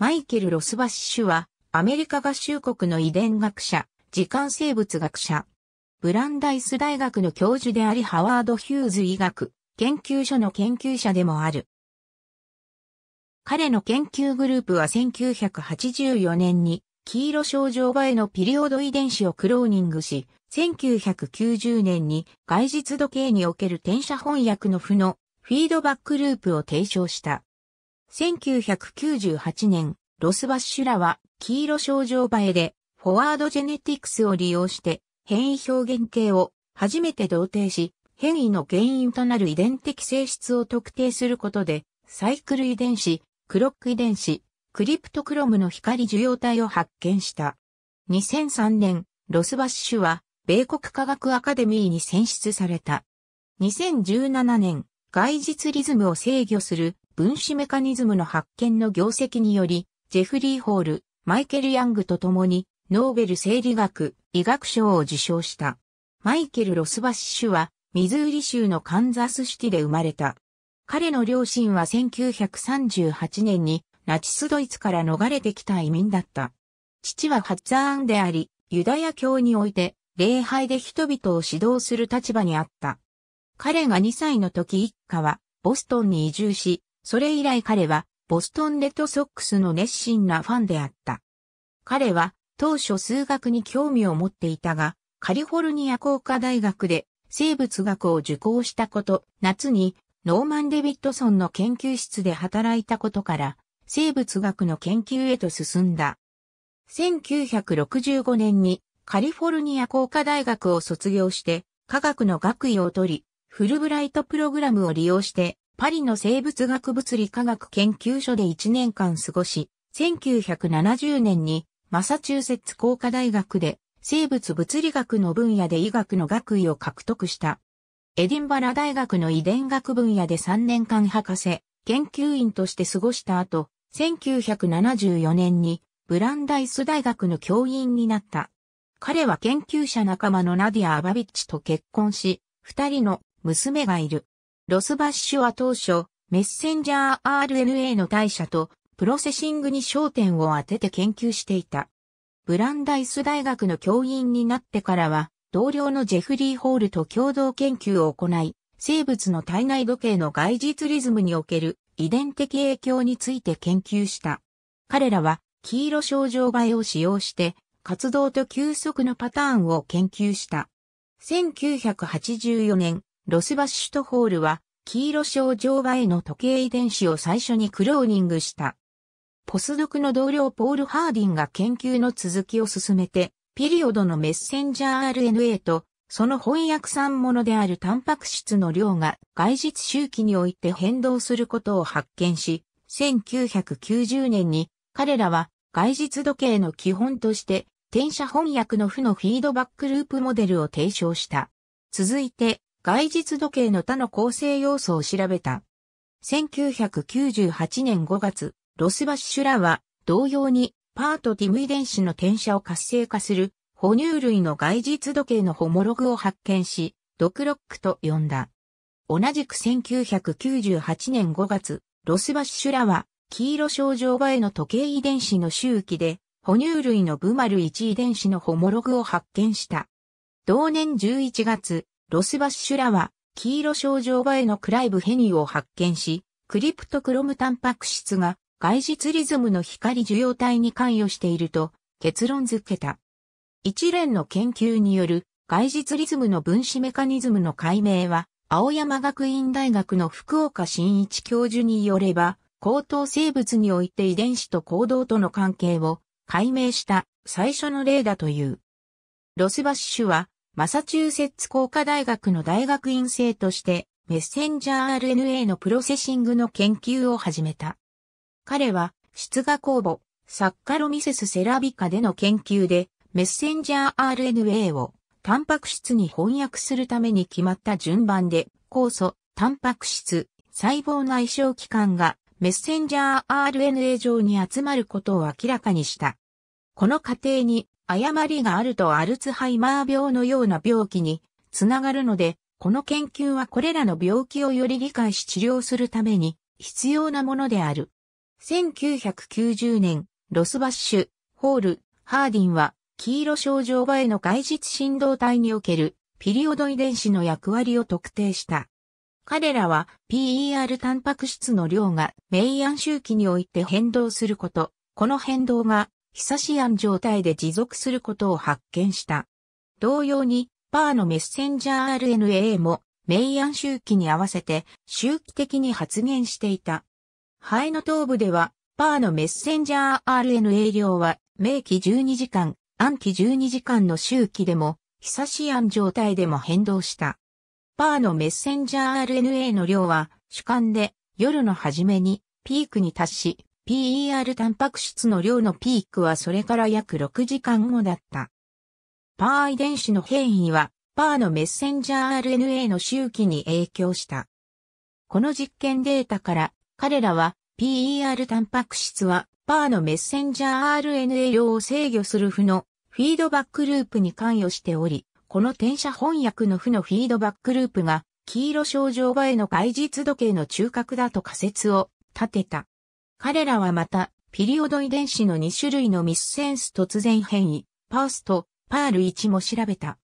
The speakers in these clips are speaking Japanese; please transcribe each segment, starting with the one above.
マイケル・ロスバッシュは、アメリカ合衆国の遺伝学者、時間生物学者、ブランダイス大学の教授でありハワード・ヒューズ医学研究所の研究者でもある。彼の研究グループは1984年に黄色症状場へのピリオド遺伝子をクローニングし、1990年に外実時計における転写翻訳の負のフィードバックループを提唱した。1998年、ロスバッシュらは黄色症状映えで、フォワードジェネティクスを利用して変異表現系を初めて同定し、変異の原因となる遺伝的性質を特定することで、サイクル遺伝子、クロック遺伝子、クリプトクロムの光受容体を発見した。2003年、ロスバッシュは、米国科学アカデミーに選出された。2017年、外実リズムを制御する分子メカニズムの発見の業績により、ジェフリー・ホール、マイケル・ヤングと共に、ノーベル生理学、医学賞を受賞した。マイケル・ロスバッシュは、ミズーリ州のカンザスシティで生まれた。彼の両親は1938年にナチスドイツから逃れてきた移民だった。父はハッザーンであり、ユダヤ教において礼拝で人々を指導する立場にあった。彼が2歳の時一家はボストンに移住し、それ以来彼は、ボストンレッドソックスの熱心なファンであった。彼は、当初数学に興味を持っていたが、カリフォルニア工科大学で生物学を受講したこと、夏にノーマン・デビッドソンの研究室で働いたことから、生物学の研究へと進んだ。1965年にカリフォルニア工科大学を卒業して、科学の学位を取り、フルブライトプログラムを利用してパリの生物学物理科学研究所で1年間過ごし、1970年にマサチューセッツ工科大学で生物物理学の分野で医学の学位を獲得した。エディンバラ大学の遺伝学分野で3年間博士、研究員として過ごした後、1974年にブランダイス大学の教員になった。彼は研究者仲間のナディア・アバビッチと結婚し、二人の娘がいる。ロスバッシュは当初、メッセンジャー RNA の代謝とプロセシングに焦点を当てて研究していた。ブランダイス大学の教員になってからは、同僚のジェフリー・ホールと共同研究を行い、生物の体内時計の外実リズムにおける遺伝的影響について研究した。彼らは黄色症状えを使用して活動と休息のパターンを研究した。1984年、ロスバッシュトホールは、黄色症状場への時計遺伝子を最初にクローニングした。ポスドクの同僚ポール・ハーディンが研究の続きを進めて、ピリオドのメッセンジャー RNA と、その翻訳産物であるタンパク質の量が外実周期において変動することを発見し、1990年に彼らは外実時計の基本として転写翻訳の負のフィードバックループモデルを提唱した。続いて外実時計の他の構成要素を調べた。1998年5月、ロスバッシュラは同様にパートティム遺伝子の転写を活性化する哺乳類の外実時計のホモログを発見し、ドクロックと呼んだ。同じく1998年5月、ロスバッシュラは黄色症状場への時計遺伝子の周期で哺乳類のブマル1遺伝子のホモログを発見した。同年11月、ロスバッシュらは、黄色症状場へのクライブヘニーを発見し、クリプトクロムタンパク質が外実リズムの光受容体に関与していると結論付けた。一連の研究による外実リズムの分子メカニズムの解明は、青山学院大学の福岡新一教授によれば、高等生物において遺伝子と行動との関係を解明した最初の例だという。ロスバッシュはマサチューセッツ工科大学の大学院生として、メッセンジャー RNA のプロセッシングの研究を始めた。彼は、出画公募、サッカロミセスセラビカでの研究で、メッセンジャー RNA をタンパク質に翻訳するために決まった順番で、酵素、タンパク質、細胞内小器官がメッセンジャー RNA 上に集まることを明らかにした。この過程に誤りがあるとアルツハイマー病のような病気につながるので、この研究はこれらの病気をより理解し治療するために必要なものである。1990年、ロスバッシュ、ホール、ハーディンは、黄色症状場への外実振動体におけるピリオド遺伝子の役割を特定した。彼らは PER タンパク質の量がメイアン周期において変動すること、この変動が久しン状態で持続することを発見した。同様に、パーのメッセンジャー RNA も、明暗周期に合わせて周期的に発現していた。肺の頭部では、パーのメッセンジャー RNA 量は、明期12時間、暗期12時間の周期でも、久しン状態でも変動した。パーのメッセンジャー RNA の量は、主観で夜の初めにピークに達し、PER タンパク質の量のピークはそれから約6時間後だった。パー遺伝子の変異は、パーのメッセンジャー RNA の周期に影響した。この実験データから、彼らは PER タンパク質は、パーのメッセンジャー RNA 量を制御する負のフィードバックループに関与しており、この転写翻訳の負のフィードバックループが、黄色症状場への外実時計の中核だと仮説を立てた。彼らはまた、ピリオド遺伝子の2種類のミスセンス突然変異、パースとパール1も調べた。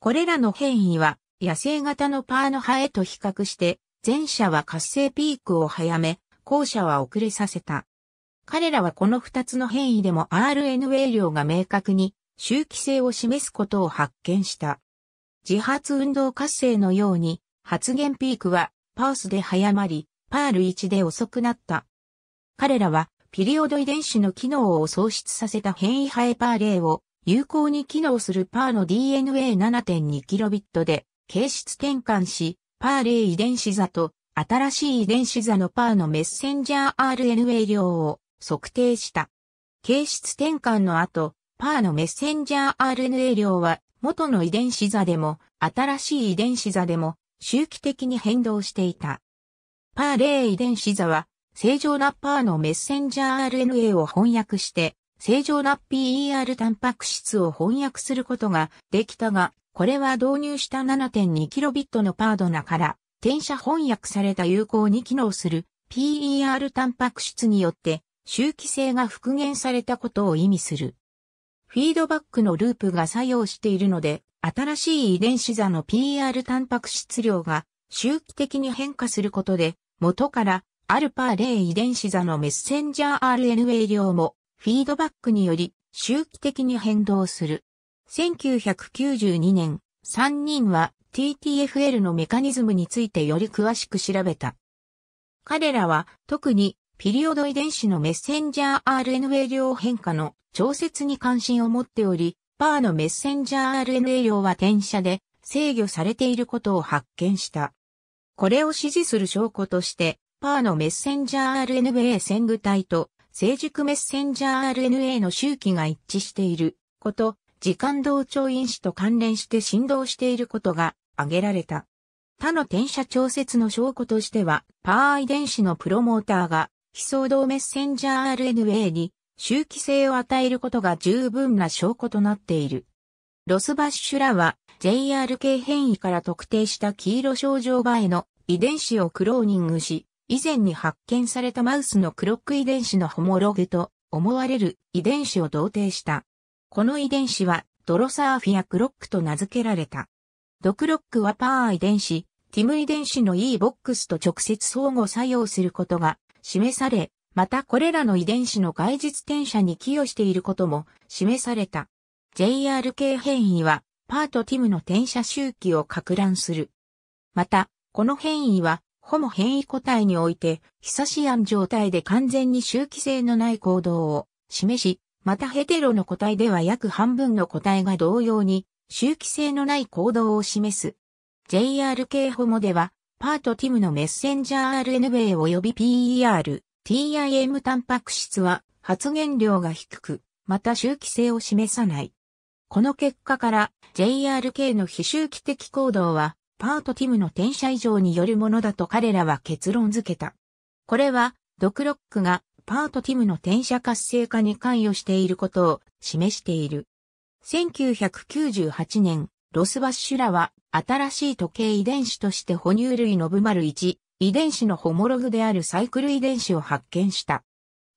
これらの変異は、野生型のパーの葉へと比較して、前者は活性ピークを早め、後者は遅れさせた。彼らはこの2つの変異でも RNA 量が明確に周期性を示すことを発見した。自発運動活性のように発現ピークはパースで早まり、パール1で遅くなった彼らはピリオド遺伝子の機能を喪失させた変異ハイパーレイを有効に機能するパーの DNA7.2kb で形質転換し、パーレイ遺伝子座と新しい遺伝子座のパーのメッセンジャー RNA 量を測定した。形質転換の後、パーのメッセンジャー RNA 量は元の遺伝子座でも新しい遺伝子座でも周期的に変動していた。パーレイ遺伝子座は正常な p ーのメッセンジャー RNA を翻訳して、正常な PER タンパク質を翻訳することができたが、これは導入した 7.2kb のパードナから転写翻訳された有効に機能する PER タンパク質によって周期性が復元されたことを意味する。フィードバックのループが作用しているので、新しい遺伝子座の PER タンパク質量が周期的に変化することで、元からアルパー0遺伝子座のメッセンジャー RNA 量もフィードバックにより周期的に変動する。1992年、3人は TTFL のメカニズムについてより詳しく調べた。彼らは特にピリオド遺伝子のメッセンジャー RNA 量変化の調節に関心を持っており、パーのメッセンジャー RNA 量は転写で制御されていることを発見した。これを支持する証拠として、パーのメッセンジャー RNA 線具体と成熟メッセンジャー RNA の周期が一致していること、時間同調因子と関連して振動していることが挙げられた。他の転写調節の証拠としては、パー遺伝子のプロモーターが非相動メッセンジャー RNA に周期性を与えることが十分な証拠となっている。ロスバッシュらは JRK 変異から特定した黄色症状場への遺伝子をクローニングし、以前に発見されたマウスのクロック遺伝子のホモログと思われる遺伝子を同定した。この遺伝子はドロサーフィアクロックと名付けられた。ドクロックはパー遺伝子、ティム遺伝子の E ボックスと直接相互作用することが示され、またこれらの遺伝子の外実転写に寄与していることも示された。JRK 変異はパーとティムの転写周期を拡乱する。また、この変異はホモ変異個体において、ヒサシアン状態で完全に周期性のない行動を示し、またヘテロの個体では約半分の個体が同様に周期性のない行動を示す。JRK ホモでは、パートティムのメッセンジャー RNA 及び PER、TIM タンパク質は発現量が低く、また周期性を示さない。この結果から JRK の非周期的行動はパート・ティムの転写以上によるものだと彼らは結論付けた。これは、ドクロックがパート・ティムの転写活性化に関与していることを示している。1998年、ロスバッシュらは、新しい時計遺伝子として哺乳類のブマル1、遺伝子のホモログであるサイクル遺伝子を発見した。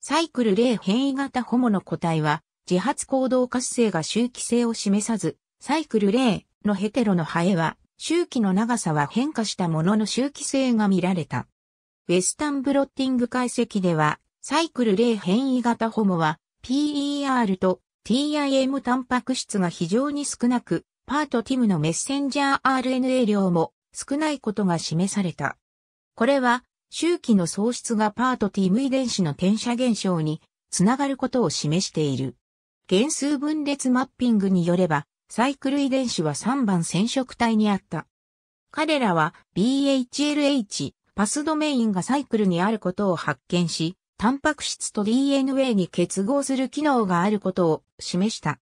サイクル0変異型ホモの個体は、自発行動活性が周期性を示さず、サイクル0のヘテロのハエは周期の長さは変化したものの周期性が見られた。ウェスタンブロッティング解析では、サイクル0変異型ホモは PER と TIM タンパク質が非常に少なく、パートティムのメッセンジャー RNA 量も少ないことが示された。これは周期の喪失がパートティム遺伝子の転写現象につながることを示している。原数分裂マッピングによれば、サイクル遺伝子は3番染色体にあった。彼らは BHLH パスドメインがサイクルにあることを発見し、タンパク質と DNA に結合する機能があることを示した。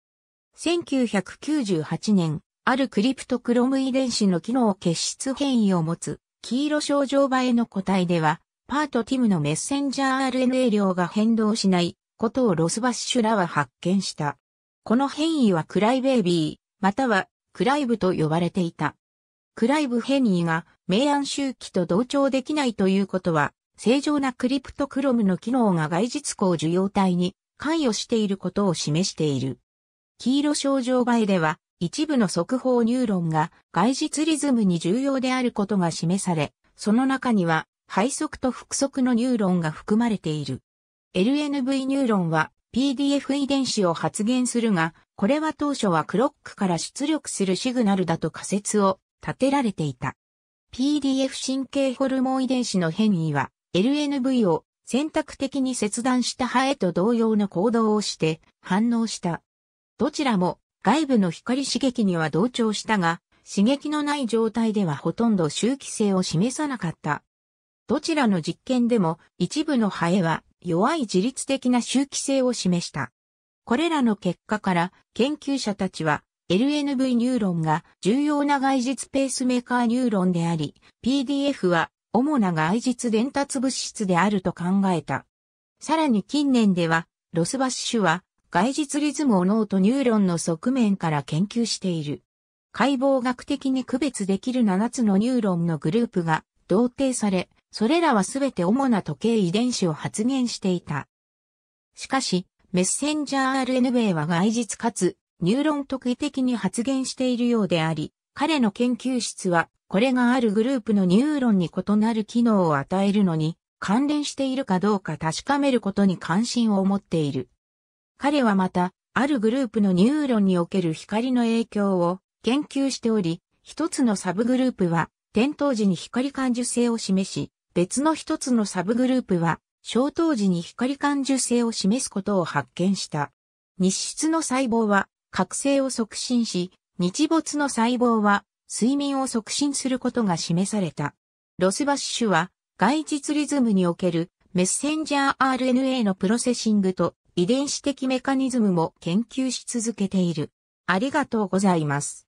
1998年、あるクリプトクロム遺伝子の機能結質変異を持つ黄色症状映えの個体では、パートティムのメッセンジャー RNA 量が変動しないことをロスバッシュらは発見した。この変異はクライベイビー、またはクライブと呼ばれていた。クライブ変異が明暗周期と同調できないということは、正常なクリプトクロムの機能が外実光受容体に関与していることを示している。黄色症状外では、一部の速報ニューロンが外実リズムに重要であることが示され、その中には、背側と腹側のニューロンが含まれている。LNV ニューロンは PDF 遺伝子を発現するが、これは当初はクロックから出力するシグナルだと仮説を立てられていた。PDF 神経ホルモン遺伝子の変異は LNV を選択的に切断したハエと同様の行動をして反応した。どちらも外部の光刺激には同調したが、刺激のない状態ではほとんど周期性を示さなかったどちらの実験でも一部のハエは弱い自律的な周期性を示した。これらの結果から研究者たちは LNV ニューロンが重要な外実ペースメーカーニューロンであり、PDF は主な外実伝達物質であると考えた。さらに近年では、ロスバッシュは外実リズムを脳とニューロンの側面から研究している。解剖学的に区別できる7つのニューロンのグループが同定され、それらはすべて主な時計遺伝子を発現していた。しかし、メッセンジャー RNA は外実かつ、ニューロン特異的に発現しているようであり、彼の研究室は、これがあるグループのニューロンに異なる機能を与えるのに、関連しているかどうか確かめることに関心を持っている。彼はまた、あるグループのニューロンにおける光の影響を研究しており、一つのサブグループは、点灯時に光感受性を示し、別の一つのサブグループは、消灯時に光感受性を示すことを発見した。日出の細胞は覚醒を促進し、日没の細胞は睡眠を促進することが示された。ロスバッシュは外実リズムにおけるメッセンジャー RNA のプロセッシングと遺伝子的メカニズムも研究し続けている。ありがとうございます。